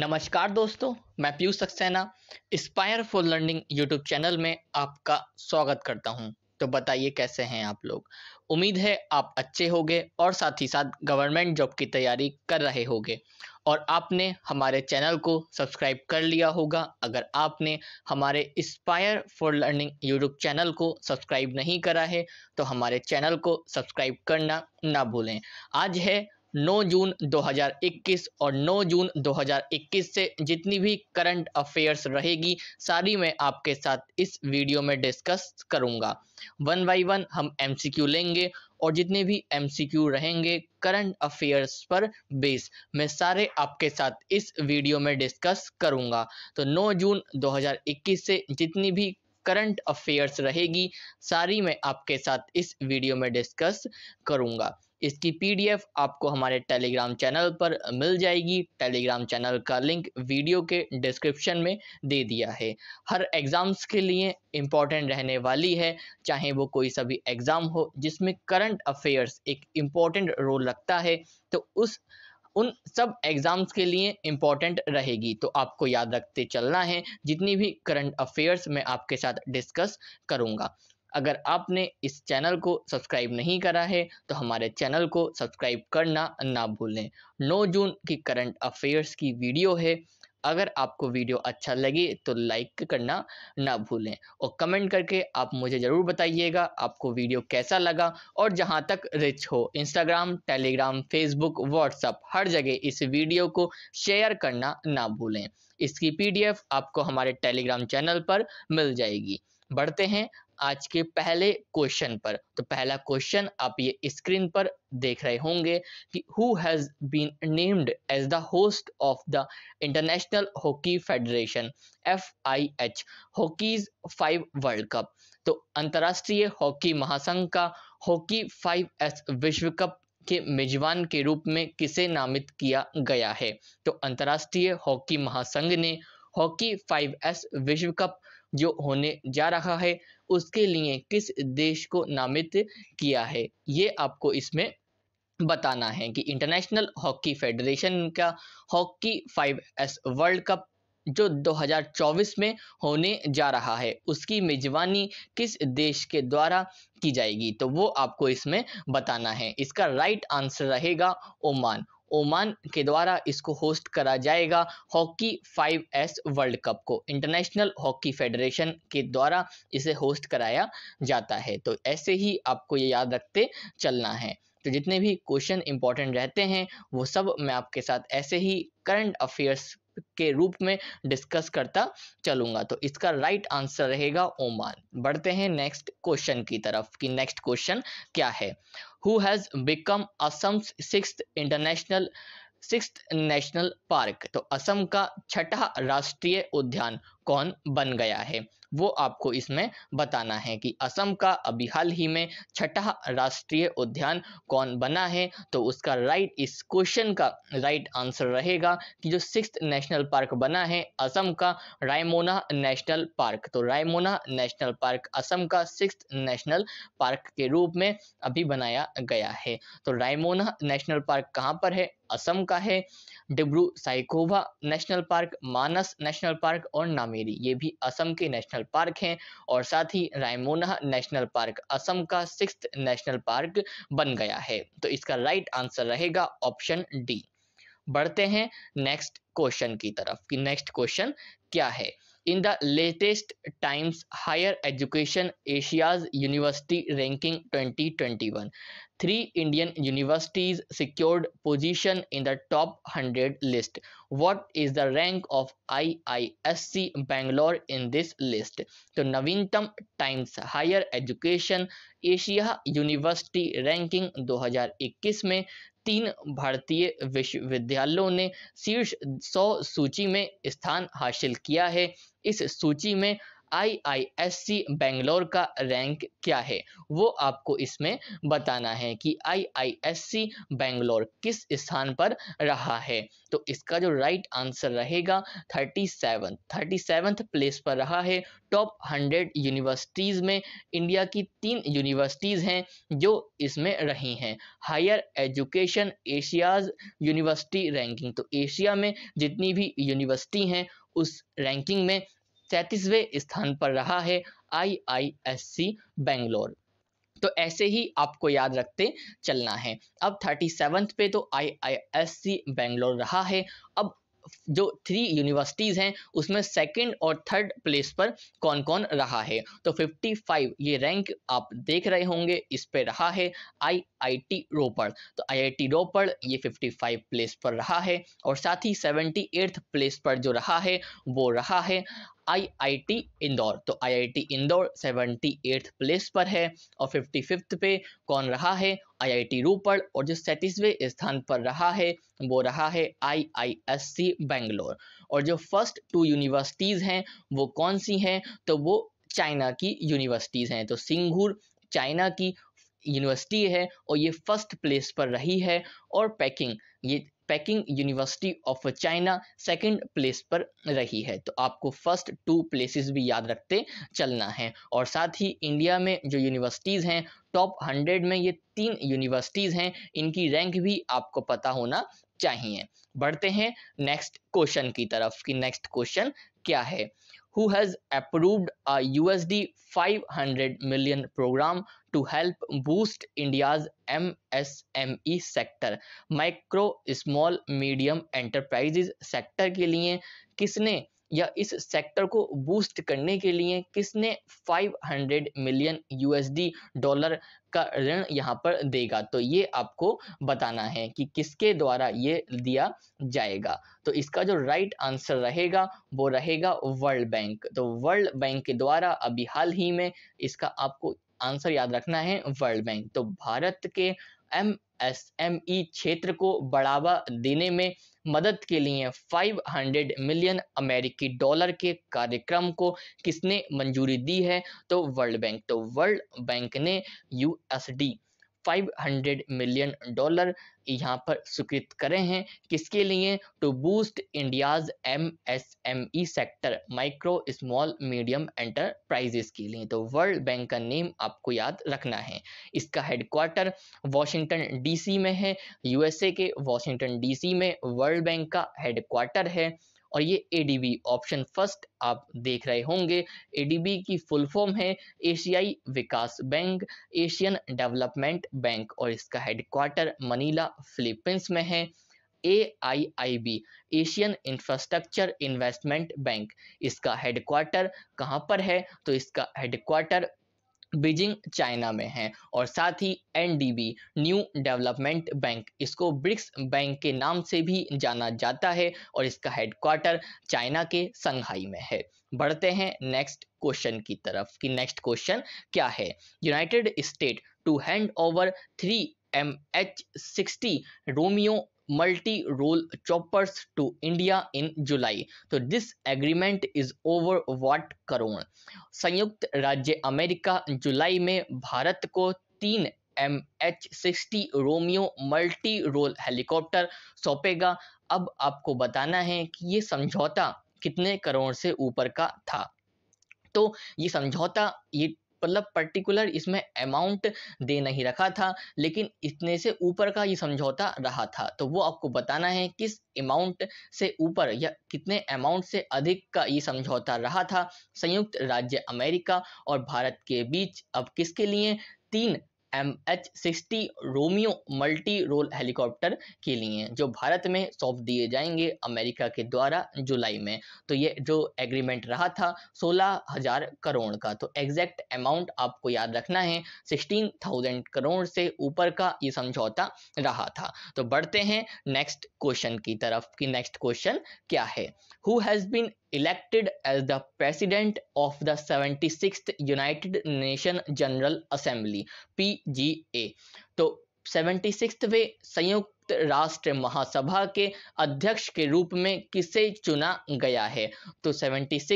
नमस्कार दोस्तों मैं Piyush Saxena inspire for learning YouTube channel में आपका स्वागत करता हूं तो बताइए कैसे हैं आप लोग उम्मीद है आप अच्छे होंगे और साथ ही साथ गवर्नमेंट जॉब की तैयारी कर रहे होंगे और आपने हमारे चैनल को सब्सक्राइब कर लिया होगा अगर आपने हमारे inspire for learning YouTube channel को सब्सक्राइब नहीं करा है तो हमारे चैनल को सब्सक्राइब करना ना भूलें आज है 9 जून 2021 और 9 जून 2021 से जितनी भी करंट अफेयर्स रहेगी सारी मैं आपके साथ इस वीडियो में डिस्कस करूंगा वन बाई वन हम एम लेंगे और जितने भी एम रहेंगे करंट अफेयर्स पर बेस मैं सारे आपके साथ इस वीडियो में डिस्कस करूंगा तो 9 जून 2021 से जितनी भी करंट अफेयर्स रहेगी सारी मैं आपके साथ इस वीडियो में डिस्कस करूंगा इसकी पीडीएफ आपको हमारे टेलीग्राम चैनल पर मिल जाएगी टेलीग्राम चैनल का लिंक वीडियो के डिस्क्रिप्शन में दे दिया है हर एग्ज़ाम्स के लिए इम्पॉर्टेंट रहने वाली है चाहे वो कोई सा भी एग्ज़ाम हो जिसमें करंट अफेयर्स एक इम्पॉर्टेंट रोल रखता है तो उस उन सब एग्ज़ाम्स के लिए इम्पॉर्टेंट रहेगी तो आपको याद रखते चलना है जितनी भी करंट अफेयर्स मैं आपके साथ डिस्कस करूँगा अगर आपने इस चैनल को सब्सक्राइब नहीं करा है तो हमारे चैनल को सब्सक्राइब करना ना भूलें 9 जून की करंट अफेयर्स की वीडियो है अगर आपको वीडियो अच्छा लगे तो लाइक करना ना भूलें और कमेंट करके आप मुझे ज़रूर बताइएगा आपको वीडियो कैसा लगा और जहाँ तक रिच हो इंस्टाग्राम टेलीग्राम फेसबुक व्हाट्सअप हर जगह इस वीडियो को शेयर करना ना भूलें इसकी पीडीएफ आपको हमारे टेलीग्राम चैनल पर मिल जाएगी बढ़ते हैं आज के पहले क्वेश्चन पर तो पहला क्वेश्चन आप ये स्क्रीन पर देख रहे होंगे कि who has been named as the host of the International Hockey Federation F I H hockeys five World Cup तो अंतर्राष्ट्रीय हॉकी महासंघ का हॉकी फाइव एस विश्व कप के मेजबान के रूप में किसे नामित किया गया है तो अंतर्राष्ट्रीय हॉकी महासंघ ने हॉकी फाइव एस विश्व कप जो होने जा रहा है उसके लिए किस देश को नामित किया है ये आपको इसमें बताना है कि इंटरनेशनल हॉकी फेडरेशन का hockey five S World Cup जो 2024 में होने जा रहा है उसकी मेजबानी किस देश के द्वारा की जाएगी तो वो आपको इसमें बताना है इसका राइट आंसर रहेगा ओमान ओमान के द्वारा इसको होस्ट करा जाएगा hockey five S World Cup को इंटरनेशनल हॉकी फेडरेशन के द्वारा इसे होस्ट कराया जाता है तो ऐसे ही आपको ये याद रखते चलना है तो जितने भी क्वेश्चन इंपॉर्टेंट रहते हैं वो सब मैं आपके साथ ऐसे ही करंट अफेयर्स के रूप में डिस्कस करता चलूंगा तो इसका राइट आंसर रहेगा ओमान बढ़ते हैं नेक्स्ट क्वेश्चन की तरफ कि नेक्स्ट क्वेश्चन क्या है who has become Assam's sixth international six national park तो असम का छठा राष्ट्रीय उद्यान कौन बन गया है वो आपको इसमें बताना है कि असम का अभी हाल ही में छठा राष्ट्रीय उद्यान कौन बना है तो उसका राइट इस क्वेश्चन का राइट आंसर रहेगा कि जो सिक्स नेशनल पार्क बना है असम का रायमोना नेशनल पार्क तो रायमोना नेशनल पार्क असम का सिक्स नेशनल पार्क के रूप में अभी बनाया गया है तो रायमोना नेशनल पार्क कहाँ पर है असम का है Dibru Saikhowa national park Manas national park और नामी कामेरी ये भी असम के नेशनल पार्क हैं और साथ ही रायमोना नेशनल पार्क असम का सिक्स नेशनल पार्क बन गया है तो इसका राइट आंसर रहेगा ऑप्शन डी बढ़ते हैं नेक्स्ट क्वेश्चन की तरफ कि नेक्स्ट क्वेश्चन क्या है in the latest Times Higher Education Asia's university ranking 2021 three Indian universities secured position in the top 100 list what is the rank of IISc Bangalore in this list तो नवीनतम Times Higher Education Asia university ranking 2021 में तीन भारतीय विश्वविद्यालयों ने शीर्ष सौ सूची में स्थान हासिल किया है इस सूची में आई आई एस सी बेंगलोर का रैंक क्या है वो आपको इसमें बताना है कि आई आई एस सी बेंगलोर किस स्थान पर रहा है तो इसका जो राइट आंसर रहेगा thirty seven thirty seventh place पर रहा है टॉप हंड्रेड यूनिवर्सिटीज़ में इंडिया की तीन यूनिवर्सिटीज़ हैं जो इसमें रही हैं higher education Asia's university ranking तो एशिया में जितनी भी यूनिवर्सिटी हैं उस रैंकिंग में सैंतीसवें स्थान पर रहा है आईआईएससी बेंगलोर तो ऐसे ही आपको याद रखते चलना है अब थर्टी सेवन्थ पे तो आईआईएससी बेंगलोर रहा है अब जो थ्री यूनिवर्सिटीज़ हैं उसमें सेकंड और थर्ड प्लेस पर कौन कौन रहा है तो 55 ये रैंक आप देख रहे होंगे इस पे रहा है आईआईटी रोपड़ तो आईआईटी रोपड़ ये 55 प्लेस पर रहा है और साथ ही सेवेंटी प्लेस पर जो रहा है वो रहा है आईआईटी इंदौर तो आईआईटी इंदौर 78th प्लेस पर है और फिफ्टी फिफ्थ पे कौन रहा है आईआईटी रोपड़ और जो सैंतीसवें स्थान पर रहा है वो रहा है आईआईएससी बेंगलोर और जो फर्स्ट टू यूनिवर्सिटीज़ हैं वो कौन सी हैं तो वो चाइना की यूनिवर्सिटीज़ हैं तो सिंगूर चाइना की यूनिवर्सिटी है और ये फर्स्ट प्लेस पर रही है और पैकिंग ये Peking university of China second place पर रही है तो आपको फर्स्ट टू प्लेसेस भी याद रखते चलना है और साथ ही इंडिया में जो यूनिवर्सिटीज़ हैं टॉप हंड्रेड में ये तीन यूनिवर्सिटीज़ हैं इनकी रैंक भी आपको पता होना चाहिए बढ़ते हैं नेक्स्ट क्वेश्चन की तरफ कि नेक्स्ट क्वेश्चन क्या है who has approved a USD 500 million program to help boost India's MSME sector micro small medium enterprises sector के लिए किसने या इस सेक्टर को बूस्ट करने के लिए किसने 500 मिलियन यूएसडी डॉलर का ऋण यहां पर देगा तो ये आपको बताना है कि किसके द्वारा ये दिया जाएगा तो इसका जो राइट आंसर रहेगा वो रहेगा वर्ल्ड बैंक तो वर्ल्ड बैंक के द्वारा अभी हाल ही में इसका आपको आंसर याद रखना है वर्ल्ड बैंक तो भारत के एम एसएमई e क्षेत्र को बढ़ावा देने में मदद के लिए 500 मिलियन अमेरिकी डॉलर के कार्यक्रम को किसने मंजूरी दी है तो वर्ल्ड बैंक तो वर्ल्ड बैंक ने यूएसडी 500 मिलियन डॉलर यहाँ पर स्वीकृत करे हैं किसके लिए to boost India's MSME sector micro small medium enterprises के लिए तो वर्ल्ड बैंक का नेम आपको याद रखना है इसका हेडक्वार्टर वॉशिंगटन डीसी में है यूएसए के वॉशिंगटन डीसी में वर्ल्ड बैंक का हेडक्वार्टर है और ये एडीबी ऑप्शन फर्स्ट आप देख रहे होंगे एडीबी की फुल फॉर्म है एशियाई विकास बैंक एशियन डेवलपमेंट बैंक और इसका हेडक्वार्टर मनीला फिलीपींस में है A I I B Asian infrastructure investment bank इसका हेडक्वार्टर कहाँ पर है तो इसका हेडक्वार्टर बीजिंग चाइना में है और साथ ही एनडीबी न्यू डेवलपमेंट बैंक इसको ब्रिक्स बैंक के नाम से भी जाना जाता है और इसका हेडक्वार्टर चाइना के संघाई में है बढ़ते हैं नेक्स्ट क्वेश्चन की तरफ कि नेक्स्ट क्वेश्चन क्या है United State to hand over three M H sixty Romeo multi role choppers to India in July तो this agreement is over what crore संयुक्त राज्य अमेरिका जुलाई में भारत को तीन M H sixty Romeo multi role helicopter सौंपेगा अब आपको बताना है कि ये समझौता कितने करोड़ से ऊपर का था तो ये समझौता ये मतलब पर्टिकुलर इसमें अमाउंट दे नहीं रखा था लेकिन इतने से ऊपर का ये समझौता रहा था तो वो आपको बताना है किस अमाउंट से ऊपर या कितने अमाउंट से अधिक का ये समझौता रहा था संयुक्त राज्य अमेरिका और भारत के बीच अब किसके लिए तीन M H sixty Romeo multi role helicopter के लिए जो भारत में सौंप दिए जाएंगे अमेरिका के द्वारा जुलाई में तो ये जो एग्रीमेंट रहा था सोलह हजार करोड़ का तो एग्जैक्ट अमाउंट आपको याद रखना है सिक्सटीन थाउजेंड करोड़ से ऊपर का ये समझौता रहा था तो बढ़ते हैं नेक्स्ट क्वेश्चन की तरफ कि नेक्स्ट क्वेश्चन क्या है who has been elected as the President of the 76th United Nation General Assembly PGA. तो 76वें संयुक्त राष्ट्र महासभा के अध्यक्ष के रूप में किसे चुना गया है तो 76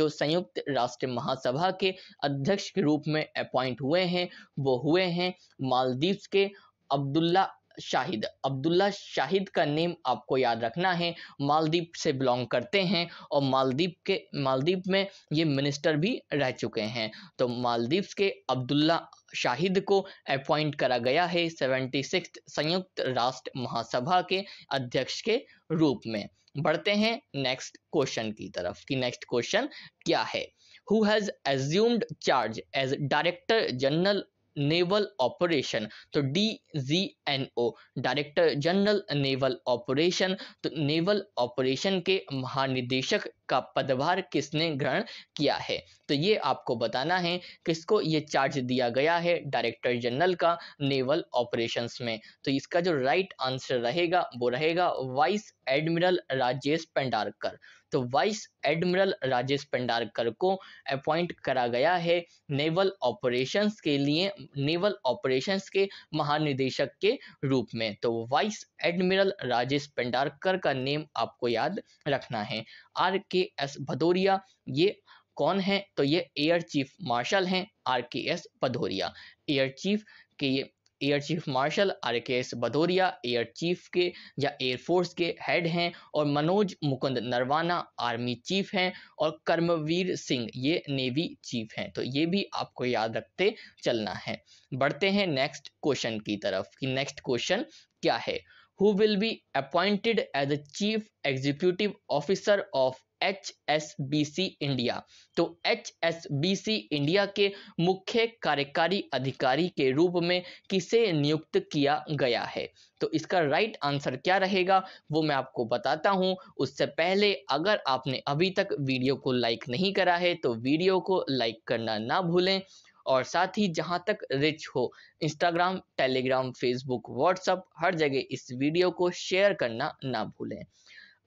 जो संयुक्त राष्ट्र महासभा के अध्यक्ष के रूप में अपॉइंट हुए हैं वो हुए हैं मालदीव्स के अब्दुल्ला शाहिद अब्दुल्ला शाहिद का नेम आपको याद रखना है मालदीप से बिलोंग करते हैं और मालदीप के मालदीप में ये मिनिस्टर भी रह चुके हैं तो मालदीप के अब्दुल्ला शाहिद को अपॉइंट करा गया है सेवेंटी सिक्स संयुक्त राष्ट्र महासभा के अध्यक्ष के रूप में बढ़ते हैं नेक्स्ट क्वेश्चन की तरफ कि नेक्स्ट क्वेश्चन क्या है who has assumed charge as director general naval operation तो D G N O director general naval operation तो नेवल ऑपरेशन के महानिदेशक का पदभार किसने ग्रहण किया है तो ये आपको बताना है किसको ये चार्ज दिया गया है डायरेक्टर जनरल का नेवल ऑपरेशंस में तो इसका जो राइट आंसर रहेगा वो रहेगा वाइस एडमिरल राजेश पेंडारकर तो वाइस एडमिरल राजेश पेंडारकर को अपॉइंट करा गया है नेवल ऑपरेशंस के लिए नेवल ऑपरेशंस के महानिदेशक के रूप में तो वाइस एडमिरल राजेश पेंडारकर का नेम आपको याद रखना है आर के एस भदौरिया ये कौन है तो ये एयर चीफ मार्शल हैं R K S Bhadauria air chief के ये air chief marshal R K S Bhadauria air chief के या एयरफोर्स के हेड हैं और मनोज मुकुंद नरवाना आर्मी चीफ हैं और कर्मवीर सिंह ये नेवी चीफ हैं तो ये भी आपको याद रखते चलना है बढ़ते हैं नेक्स्ट क्वेश्चन की तरफ कि नेक्स्ट क्वेश्चन क्या है who will be appointed as a chief executive officer of H S B C India तो H S B C India के मुख्य कार्यकारी अधिकारी के रूप में किसे नियुक्त किया गया है तो इसका राइट आंसर क्या रहेगा वो मैं आपको बताता हूँ उससे पहले अगर आपने अभी तक वीडियो को लाइक नहीं करा है तो वीडियो को लाइक करना ना भूलें और साथ ही जहां तक रिच हो इंस्टाग्राम टेलीग्राम फेसबुक व्हाट्सअप हर जगह इस वीडियो को शेयर करना ना भूलें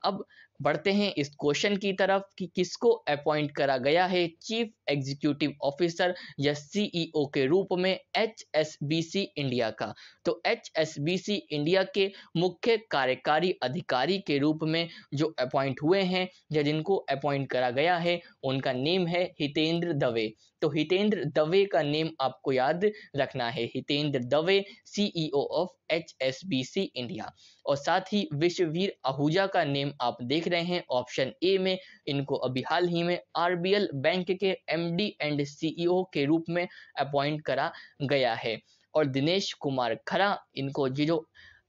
अब बढ़ते हैं इस क्वेश्चन की तरफ कि किसको अपॉइंट करा गया है चीफ एग्जीक्यूटिव ऑफिसर या सीईओ e के रूप में एच इंडिया का तो एच इंडिया के मुख्य कार्यकारी अधिकारी के रूप में जो अपॉइंट हुए हैं या जिनको अपॉइंट करा गया है उनका नेम है हितेंद्र दवे तो हितेंद्र दवे का नेम आपको याद रखना है Hitendra Dave CEO of H India और साथ ही विश्ववीर आहूजा का नेम आप देख रहे हैं ऑप्शन ए में इनको अभी हाल ही में आरबीएल बैंक के एमडी एंड सीईओ के रूप में अपॉइंट करा गया है और दिनेश कुमार खरा इनको जो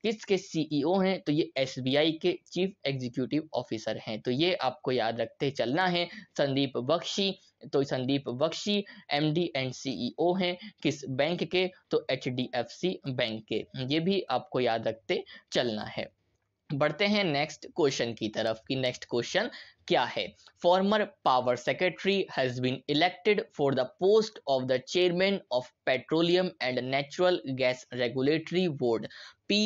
किसके सीईओ e हैं तो ये एसबीआई के चीफ एग्जीक्यूटिव ऑफिसर हैं तो ये आपको याद रखते चलना है संदीप बख्शी तो Sandeep Bakhshi MD and CEO हैं किस बैंक के तो एचडीएफसी बैंक के ये भी आपको याद रखते चलना है बढ़ते हैं नेक्स्ट क्वेश्चन की तरफ कि नेक्स्ट क्वेश्चन क्या है former power secretary has been elected for the post of the chairman of petroleum and natural gas regulatory board P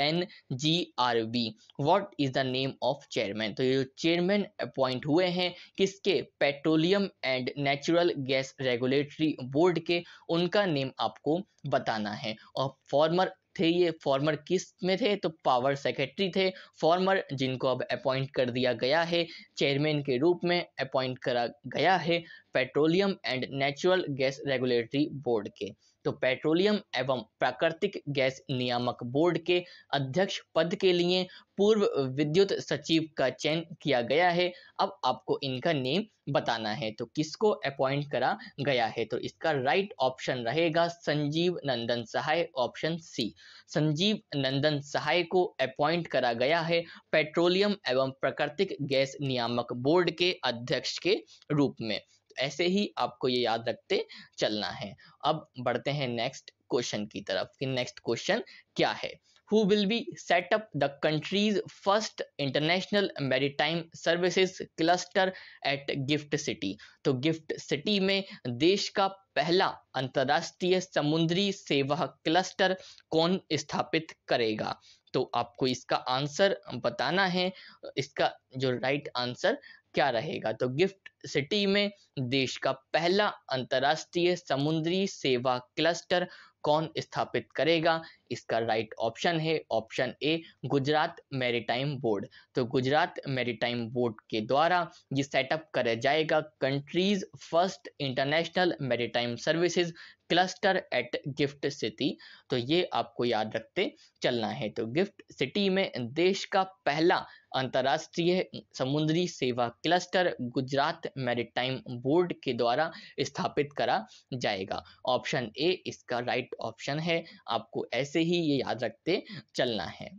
N G R B what is the name of chairman तो ये जो chairman appoint हुए हैं किसके petroleum and natural gas regulatory board के उनका name आपको बताना है और फॉर्मर थे ये फॉर्मर किस में थे तो पावर सेक्रेटरी थे फॉर्मर जिनको अब अपॉइंट कर दिया गया है चेयरमैन के रूप में अपॉइंट करा गया है petroleum and natural gas regulatory board के तो पेट्रोलियम एवं प्राकृतिक गैस नियामक बोर्ड के अध्यक्ष पद के लिए पूर्व विद्युत सचिव का चयन किया गया है अब आपको इनका नेम बताना है तो किसको अपॉइंट करा गया है तो इसका राइट ऑप्शन रहेगा संजीव नंदन सहाय ऑप्शन सी संजीव नंदन सहाय को अपॉइंट करा गया है पेट्रोलियम एवं प्राकृतिक गैस नियामक बोर्ड के अध्यक्ष के रूप में तो ऐसे ही आपको ये याद रखते चलना है अब बढ़ते हैं नेक्स्ट क्वेश्चन की तरफ कि नेक्स्ट क्वेश्चन क्या है who will be set up the country's first international maritime services cluster at gift city तो gift city में देश का पहला अंतर्राष्ट्रीय समुद्री सेवा क्लस्टर कौन स्थापित करेगा तो आपको इसका आंसर बताना है इसका जो राइट आंसर क्या रहेगा तो गिफ्ट सिटी में देश का पहला अंतर्राष्ट्रीय समुद्री सेवा क्लस्टर कौन स्थापित करेगा इसका राइट ऑप्शन है option A Gujarat maritime board तो गुजरात मैरिटाइम बोर्ड के द्वारा ये सेटअप करा जाएगा countries first international maritime services cluster at GIFT City तो ये आपको याद रखते चलना है तो गिफ्ट सिटी में देश का पहला अंतर्राष्ट्रीय समुद्री सेवा क्लस्टर गुजरात मैरिटाइम बोर्ड के द्वारा स्थापित करा जाएगा ऑप्शन ए इसका राइट ऑप्शन है आपको ऐसे ही ये याद रखते चलना है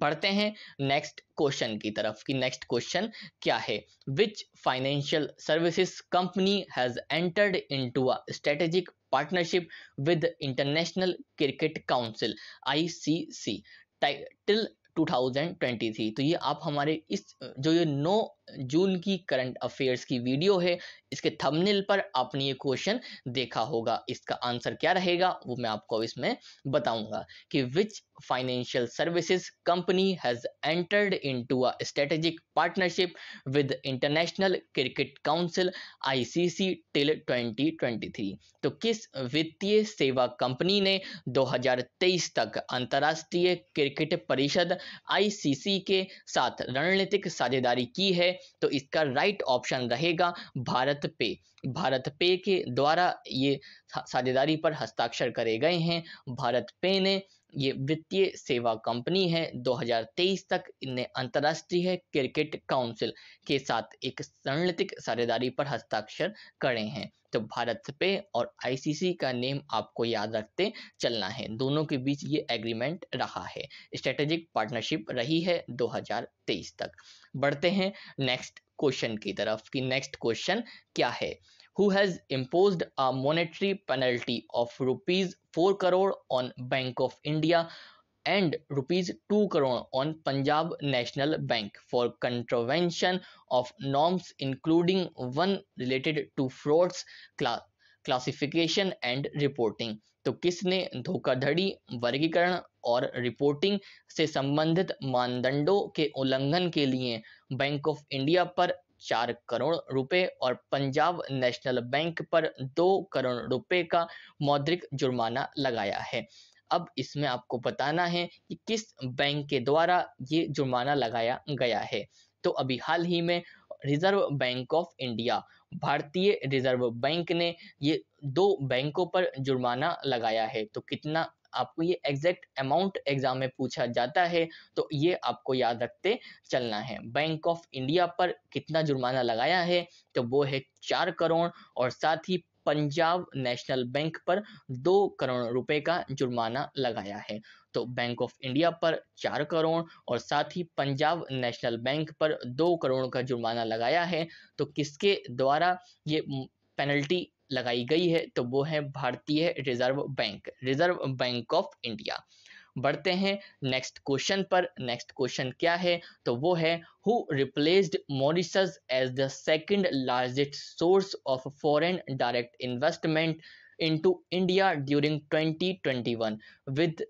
बढ़ते हैं नेक्स्ट क्वेश्चन की तरफ कि नेक्स्ट क्वेश्चन क्या है which financial services company has entered into a strategic partnership with the International Cricket Council ICC till 2023 तो ये आप हमारे इस जो ये नो जून की करंट अफेयर्स की वीडियो है इसके थंबनेल पर आपने ये क्वेश्चन देखा होगा इसका आंसर क्या रहेगा वो मैं आपको इसमें बताऊंगा कि which financial services company has entered into a strategic partnership with International Cricket Council ICC till 2023 तो किस वित्तीय सेवा कंपनी ने 2023 तक अंतर्राष्ट्रीय क्रिकेट परिषद आईसीसी के साथ रणनीतिक साझेदारी की है तो इसका राइट ऑप्शन रहेगा भारत पे भारत पे के द्वारा ये साझेदारी पर हस्ताक्षर करे गए हैं भारत पे ने ये वित्तीय सेवा कंपनी है 2023 तक इन्हें अंतर्राष्ट्रीय क्रिकेट काउंसिल के साथ एक रणनीतिक साझेदारी पर हस्ताक्षर करे हैं तो भारत पे और आईसीसी का नेम आपको याद रखते चलना है दोनों के बीच ये एग्रीमेंट रहा है स्ट्रेटेजिक पार्टनरशिप रही है 2023 तक बढ़ते हैं नेक्स्ट क्वेश्चन की तरफ कि नेक्स्ट क्वेश्चन क्या है who has imposed a monetary penalty of rupees 4 crore on bank of india and rupees two crore on Punjab National Bank for contravention of norms including one related to frauds classification and reporting तो किसने धोखाधड़ी वर्गीकरण और reporting से संबंधित मानदंडों के उल्लंघन के लिए बैंक ऑफ इंडिया पर चार करोड़ रुपए और पंजाब नेशनल बैंक पर दो करोड़ रुपए का मौद्रिक जुर्माना लगाया है अब इसमें आपको बताना है कि किस बैंक के द्वारा ये जुर्माना लगाया गया है तो अभी हाल ही में रिजर्व बैंक ऑफ इंडिया भारतीय रिजर्व बैंक ने ये दो बैंकों पर जुर्माना लगाया है तो कितना आपको ये एग्जैक्ट अमाउंट एग्जाम में पूछा जाता है तो ये आपको याद रखते चलना है बैंक ऑफ इंडिया पर कितना जुर्माना लगाया है तो वो है चार करोड़ और साथ ही पंजाब नेशनल बैंक पर दो करोड़ रुपए का जुर्माना लगाया है तो बैंक ऑफ इंडिया पर चार करोड़ और साथ ही पंजाब नेशनल बैंक पर दो करोड़ का जुर्माना लगाया है तो किसके द्वारा ये पेनल्टी लगाई गई है तो वो है भारतीय Reserve Bank Reserve Bank of India बढ़ते हैं नेक्स्ट क्वेश्चन पर नेक्स्ट क्वेश्चन क्या है तो वो है who replaced Mauritius as the second largest source of foreign direct investment into India during twenty twenty one with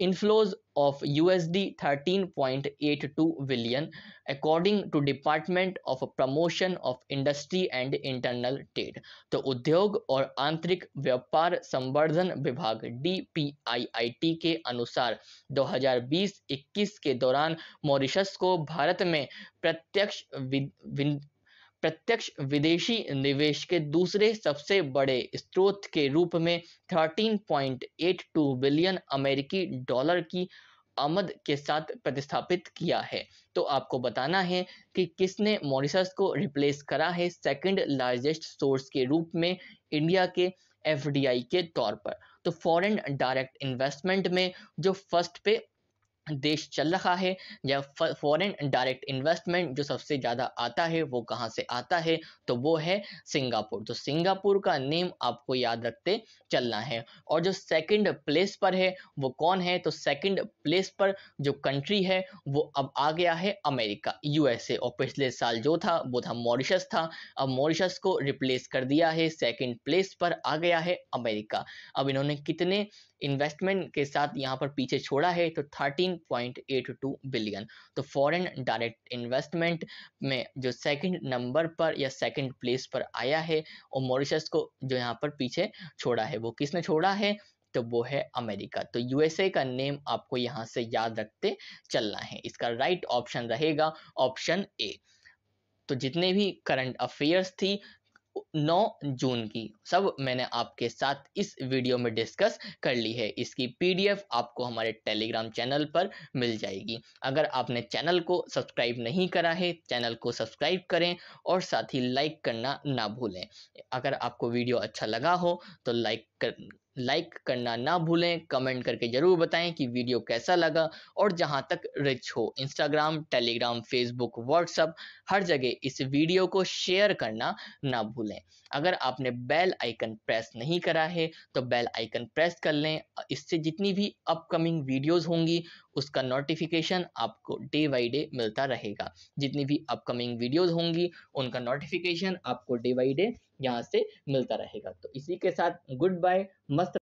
inflows of USD 13.82 billion according to Department of Promotion of Industry and Internal Trade तो उद्योग और आंतरिक व्यापार संवर्धन विभाग D के अनुसार 2020-21 के दौरान मॉरिशस को भारत में प्रत्यक्ष विद, विद, प्रत्यक्ष विदेशी निवेश के दूसरे सबसे बड़े स्रोत के रूप में 13.82 बिलियन अमेरिकी डॉलर की आमद के साथ प्रतिस्थापित किया है तो आपको बताना है कि किसने मॉरिशस को रिप्लेस करा है सेकंड लार्जेस्ट सोर्स के रूप में इंडिया के एफ के तौर पर तो फॉरेन डायरेक्ट इन्वेस्टमेंट में जो फर्स्ट पे देश चल रहा है या फॉरेन डायरेक्ट इन्वेस्टमेंट जो सबसे ज़्यादा आता है वो कहाँ से आता है तो वो है सिंगापुर तो सिंगापुर का नेम आपको याद रखते चलना है और जो सेकंड प्लेस पर है वो कौन है तो सेकंड प्लेस पर जो कंट्री है वो अब आ गया है अमेरिका यूएसए और पिछले साल जो था वो था मॉरिशस था अब मॉरिशस को रिप्लेस कर दिया है सेकेंड प्लेस पर आ गया है अमेरिका अब इन्होंने कितने इन्वेस्टमेंट के साथ यहाँ पर पीछे छोड़ा है तो थर्टीन 13.82 बिलियन तो फॉरेन डायरेक्ट इन्वेस्टमेंट में जो सेकंड नंबर पर या सेकंड प्लेस पर आया है और मॉरिशस को जो यहाँ पर पीछे छोड़ा है वो किसने छोड़ा है तो वो है अमेरिका तो यूएसए का नेम आपको यहाँ से याद रखते चलना है इसका राइट ऑप्शन रहेगा ऑप्शन ए तो जितने भी करंट अफेयर्स थी 9 जून की सब मैंने आपके साथ इस वीडियो में डिस्कस कर ली है इसकी पीडीएफ आपको हमारे टेलीग्राम चैनल पर मिल जाएगी अगर आपने चैनल को सब्सक्राइब नहीं करा है चैनल को सब्सक्राइब करें और साथ ही लाइक करना ना भूलें अगर आपको वीडियो अच्छा लगा हो तो लाइक कर लाइक करना ना भूलें कमेंट करके ज़रूर बताएं कि वीडियो कैसा लगा और जहां तक रिच हो इंस्टाग्राम टेलीग्राम फेसबुक व्हाट्सअप हर जगह इस वीडियो को शेयर करना ना भूलें अगर आपने बेल आइकन प्रेस नहीं करा है तो बेल आइकन प्रेस कर लें इससे जितनी भी अपकमिंग वीडियोस होंगी उसका नोटिफिकेशन आपको डे बाई डे मिलता रहेगा जितनी भी अपकमिंग वीडियोज होंगी उनका नोटिफिकेशन आपको डे बाई डे यहाँ से मिलता रहेगा तो इसी के साथ गुड बाय मस्त